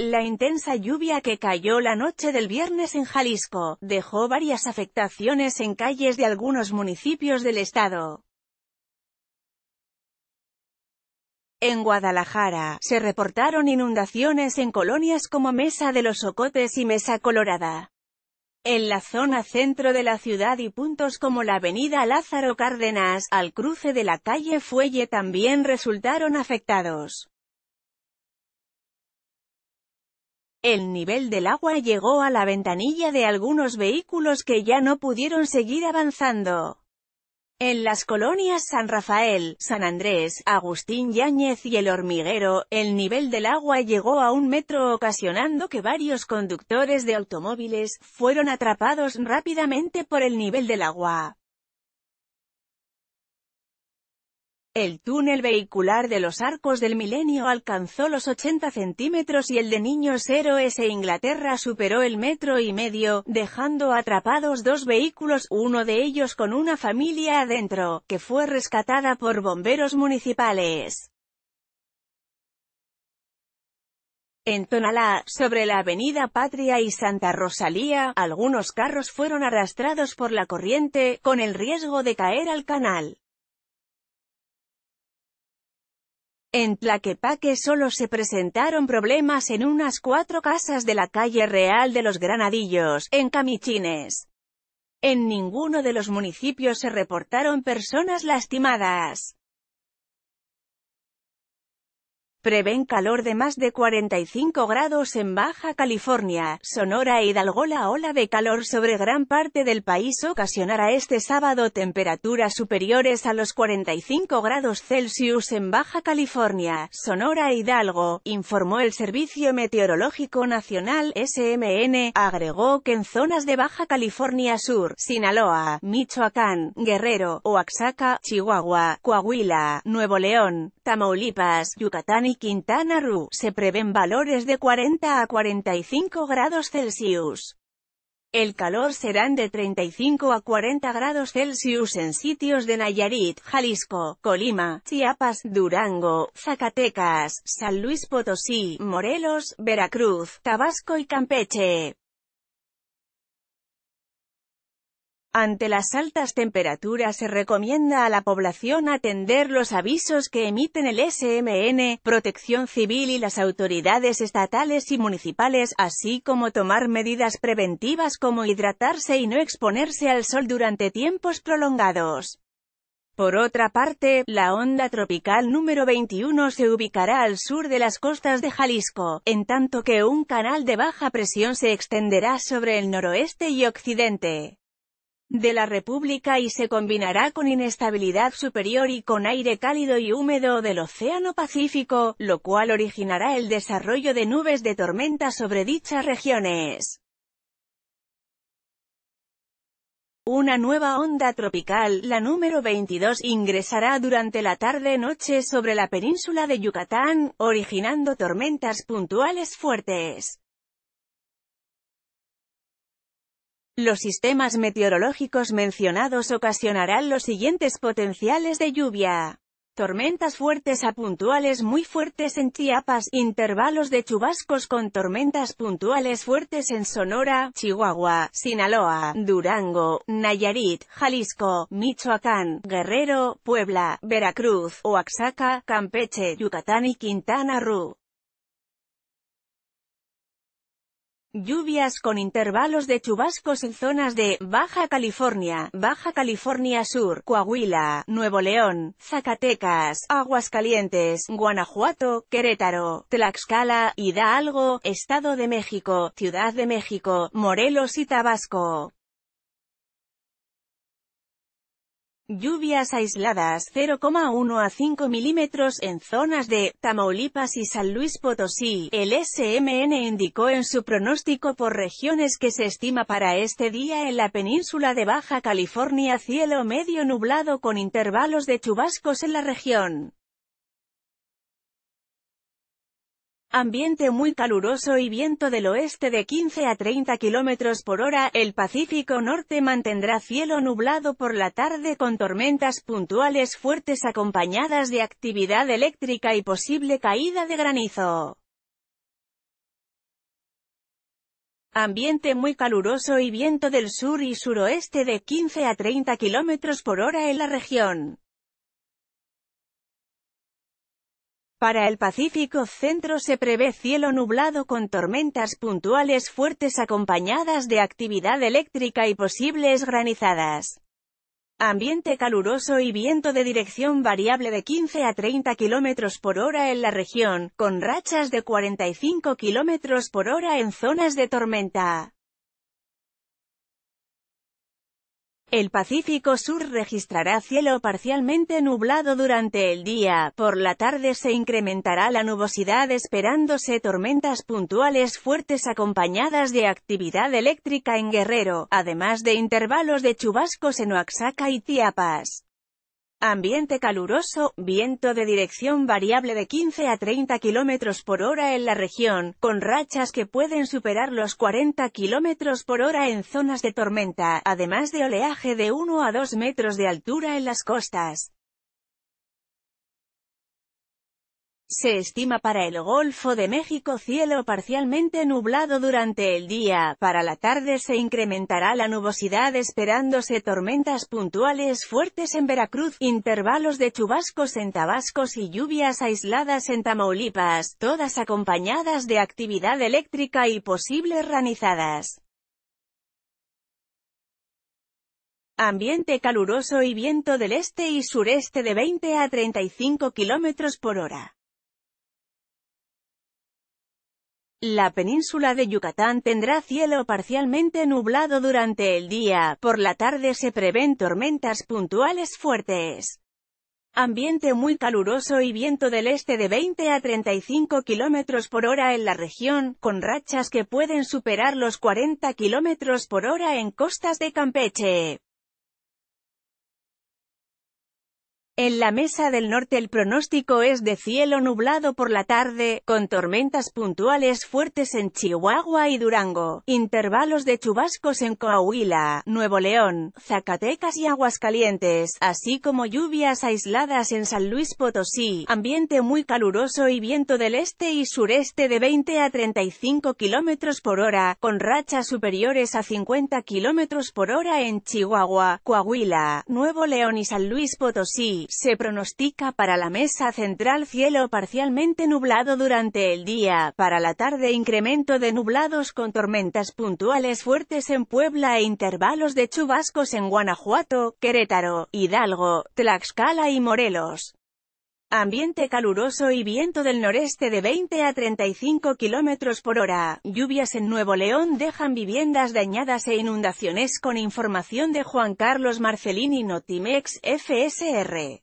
La intensa lluvia que cayó la noche del viernes en Jalisco, dejó varias afectaciones en calles de algunos municipios del estado. En Guadalajara, se reportaron inundaciones en colonias como Mesa de los Ocotes y Mesa Colorada. En la zona centro de la ciudad y puntos como la avenida Lázaro Cárdenas, al cruce de la calle Fuelle también resultaron afectados. El nivel del agua llegó a la ventanilla de algunos vehículos que ya no pudieron seguir avanzando. En las colonias San Rafael, San Andrés, Agustín Yáñez y El Hormiguero, el nivel del agua llegó a un metro ocasionando que varios conductores de automóviles fueron atrapados rápidamente por el nivel del agua. El túnel vehicular de los arcos del milenio alcanzó los 80 centímetros y el de niños héroes e Inglaterra superó el metro y medio, dejando atrapados dos vehículos, uno de ellos con una familia adentro, que fue rescatada por bomberos municipales. En Tonalá, sobre la avenida Patria y Santa Rosalía, algunos carros fueron arrastrados por la corriente, con el riesgo de caer al canal. En Tlaquepaque solo se presentaron problemas en unas cuatro casas de la calle Real de los Granadillos, en Camichines. En ninguno de los municipios se reportaron personas lastimadas. Prevén calor de más de 45 grados en Baja California, Sonora e Hidalgo. La ola de calor sobre gran parte del país ocasionará este sábado temperaturas superiores a los 45 grados Celsius en Baja California, Sonora e Hidalgo, informó el Servicio Meteorológico Nacional SMN, agregó que en zonas de Baja California Sur, Sinaloa, Michoacán, Guerrero, Oaxaca, Chihuahua, Coahuila, Nuevo León, Tamaulipas, Yucatán y Quintana Roo, se prevén valores de 40 a 45 grados Celsius. El calor serán de 35 a 40 grados Celsius en sitios de Nayarit, Jalisco, Colima, Chiapas, Durango, Zacatecas, San Luis Potosí, Morelos, Veracruz, Tabasco y Campeche. Ante las altas temperaturas se recomienda a la población atender los avisos que emiten el SMN, Protección Civil y las autoridades estatales y municipales, así como tomar medidas preventivas como hidratarse y no exponerse al sol durante tiempos prolongados. Por otra parte, la onda tropical número 21 se ubicará al sur de las costas de Jalisco, en tanto que un canal de baja presión se extenderá sobre el noroeste y occidente de la República y se combinará con inestabilidad superior y con aire cálido y húmedo del Océano Pacífico, lo cual originará el desarrollo de nubes de tormenta sobre dichas regiones. Una nueva onda tropical, la número 22, ingresará durante la tarde-noche sobre la península de Yucatán, originando tormentas puntuales fuertes. Los sistemas meteorológicos mencionados ocasionarán los siguientes potenciales de lluvia. Tormentas fuertes a puntuales muy fuertes en Chiapas, intervalos de chubascos con tormentas puntuales fuertes en Sonora, Chihuahua, Sinaloa, Durango, Nayarit, Jalisco, Michoacán, Guerrero, Puebla, Veracruz, Oaxaca, Campeche, Yucatán y Quintana Roo. Lluvias con intervalos de chubascos en zonas de Baja California, Baja California Sur, Coahuila, Nuevo León, Zacatecas, Aguascalientes, Guanajuato, Querétaro, Tlaxcala, Hidalgo, Estado de México, Ciudad de México, Morelos y Tabasco. Lluvias aisladas 0,1 a 5 milímetros en zonas de Tamaulipas y San Luis Potosí. El SMN indicó en su pronóstico por regiones que se estima para este día en la península de Baja California cielo medio nublado con intervalos de chubascos en la región. Ambiente muy caluroso y viento del oeste de 15 a 30 km por hora, el Pacífico Norte mantendrá cielo nublado por la tarde con tormentas puntuales fuertes acompañadas de actividad eléctrica y posible caída de granizo. Ambiente muy caluroso y viento del sur y suroeste de 15 a 30 km por hora en la región. Para el Pacífico Centro se prevé cielo nublado con tormentas puntuales fuertes acompañadas de actividad eléctrica y posibles granizadas. Ambiente caluroso y viento de dirección variable de 15 a 30 km por hora en la región, con rachas de 45 km por hora en zonas de tormenta. El Pacífico Sur registrará cielo parcialmente nublado durante el día, por la tarde se incrementará la nubosidad esperándose tormentas puntuales fuertes acompañadas de actividad eléctrica en Guerrero, además de intervalos de chubascos en Oaxaca y Chiapas. Ambiente caluroso, viento de dirección variable de 15 a 30 km por hora en la región, con rachas que pueden superar los 40 km por hora en zonas de tormenta, además de oleaje de 1 a 2 metros de altura en las costas. Se estima para el Golfo de México cielo parcialmente nublado durante el día, para la tarde se incrementará la nubosidad esperándose tormentas puntuales fuertes en Veracruz, intervalos de chubascos en Tabascos y lluvias aisladas en Tamaulipas, todas acompañadas de actividad eléctrica y posibles ranizadas. Ambiente caluroso y viento del este y sureste de 20 a 35 km por hora. La península de Yucatán tendrá cielo parcialmente nublado durante el día, por la tarde se prevén tormentas puntuales fuertes. Ambiente muy caluroso y viento del este de 20 a 35 km por hora en la región, con rachas que pueden superar los 40 km por hora en costas de Campeche. En la mesa del norte el pronóstico es de cielo nublado por la tarde, con tormentas puntuales fuertes en Chihuahua y Durango, intervalos de chubascos en Coahuila, Nuevo León, Zacatecas y Aguascalientes, así como lluvias aisladas en San Luis Potosí, ambiente muy caluroso y viento del este y sureste de 20 a 35 km por hora, con rachas superiores a 50 km por hora en Chihuahua, Coahuila, Nuevo León y San Luis Potosí, se pronostica para la mesa central cielo parcialmente nublado durante el día, para la tarde incremento de nublados con tormentas puntuales fuertes en Puebla e intervalos de chubascos en Guanajuato, Querétaro, Hidalgo, Tlaxcala y Morelos. Ambiente caluroso y viento del noreste de 20 a 35 km por hora. Lluvias en Nuevo León dejan viviendas dañadas e inundaciones con información de Juan Carlos Marcelini Notimex FSR.